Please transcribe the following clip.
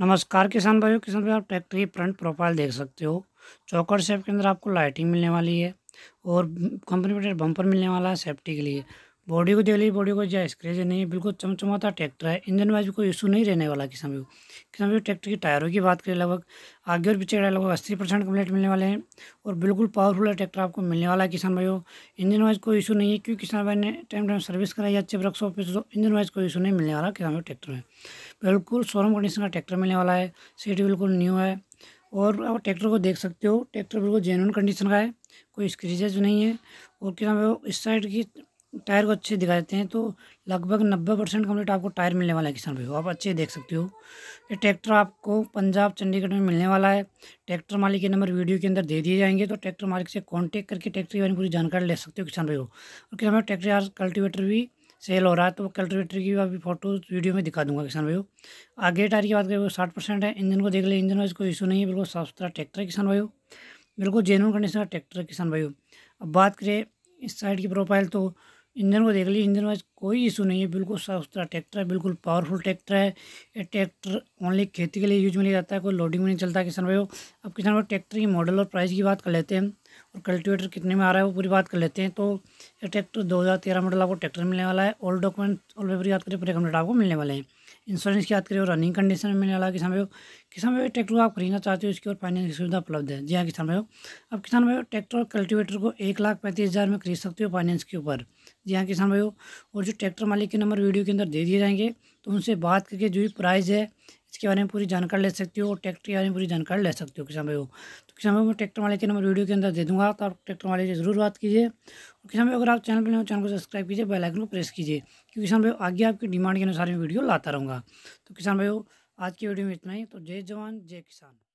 नमस्कार किसान भाइयों किसान भाई आप ट्रैक्टर की फ्रंट प्रोफाइल देख सकते हो चौकर शेप के अंदर आपको लाइटिंग मिलने वाली है और कंपनी बम्पर मिलने वाला है सेफ्टी के लिए बॉडी को देख लीजिए बॉडी को जहाँ स्क्रेच नहीं है बिल्कुल चमचमाता ट्रैक्टर है इंजन वाइज भी कोई इशू नहीं रहने वाला किसान भी किसान भी ट्रैक्टर की टायरों की बात करें लगभग आगे और पीछे लगभग अस्सी परसेंट कम्प्लीट मिलने वाले हैं और बिल्कुल पावरफुल ट्रैक्टर आपको मिलने वाला है किसान भाई इंजन वाइज कोई इशू नहीं है क्योंकि किसान भाई ने टाइम टाइम सर्विस कराई अच्छे वर्कशॉप पे तो इंजन वाइज कोई इशू नहीं मिलने वाला किसान भाई ट्रैक्टर में बिल्कुल शोरूम कंडीशन का ट्रैक्टर मिलने वाला है सीट बिल्कुल न्यू है और आप ट्रैक्टर को देख सकते हो ट्रैक्टर बिल्कुल जेनुअन कंडीशन का है कोई स्क्रीचेज नहीं है और किसान भाई इस साइड की टायर को अच्छे दिखा देते हैं तो लगभग नब्बे परसेंट कम्प्लीट आपको टायर मिलने वाला है किसान भाई आप अच्छे देख सकते हो ये ट्रैक्टर आपको पंजाब चंडीगढ़ में मिलने वाला है ट्रैक्टर मालिक के नंबर वीडियो के अंदर दे दिए जाएंगे तो ट्रैक्टर मालिक से कॉन्टैक्ट करके ट्रैक्टर के बारे में पूरी जानकारी ले सकते हो किसान भाई और किसान भाई ट्रैक्टर यार कल्टिवेटर भी सेल हो रहा है तो कल्टिवेटर की अभी फोटो वीडियो में दिखा दूंगा किसान भाई आगे टायर की बात करें वो साठ परसेंट है इंजन को देख लें इंजन वाइज कोई इशू नहीं है बिल्कुल साफ सुथरा ट्रैक्टर है किसान भाई बिल्कुल जेनुअन कंडीशन का ट्रैक्टर है किसान भाई अब बात करें इस साइड की प्रोफाइल तो इंजन को देख लीजिए इंजन वाइज कोई इशू नहीं है बिल्कुल साफ सुथरा ट्रैक्टर है बिल्कुल पावरफुल ट्रैक्टर है ये ट्रैक्टर ओनली खेती के लिए यूज में लिया जाता है कोई लोडिंग में नहीं चलता किसान भाई अब किसान भाई ट्रैक्टर की मॉडल और प्राइस की बात कर लेते हैं और कल्टिवेटर कितने में आ रहा है वो पूरी बात कर लेते हैं तो ये ट्रैक्टर दो मॉडल आपको ट्रैक्टर मिलने वाला है ऑल डॉक्यूमेंट ऑल पेपर की बात करें पूरे कम्प्लीट आपको मिलने वाले हैं इंश्योरेंस की बात करें और रनिंग कंडीशन में मिलने वाला किसान भाई किसान भाई ट्रैक्टर आप खरीदना चाहते हो इसकी और फाइनेंस की सुविधा उपलब्ध है जी हाँ किसान भाई अब किसान भाई ट्रैक्टर और कल्टीवेटर को एक लाख पैंतीस हज़ार में खरीद सकते हो फाइनेंस के ऊपर जी हाँ किसान भाई और जो ट्रैक्टर मालिक के नंबर वीडियो के अंदर दे दिए जाएंगे तो उनसे बात करके जो भी प्राइस है इसके बारे में पूरी जानकारी ले सकते हो और ट्रैक्टर के बारे में पूरी जानकारी ले सकते हो किसान भाई तो किसान भाई मैं ट्रैक्टर वाले के नंबर वीडियो के अंदर दे दूँगा तो आप ट्रैक्टर वाले से ज़रूर बात कीजिए और किसान भाई अगर आप चैनल पर हो चैनल को सब्सक्राइब कीजिए बेलाइकन को प्रेस कीजिए क्योंकि किसान भाई आगे आपकी डिमांड के अनुसार मैं वीडियो लाता रहूँगा तो किसान भाई आज की वीडियो में इतना ही तो जय जवान जय किसान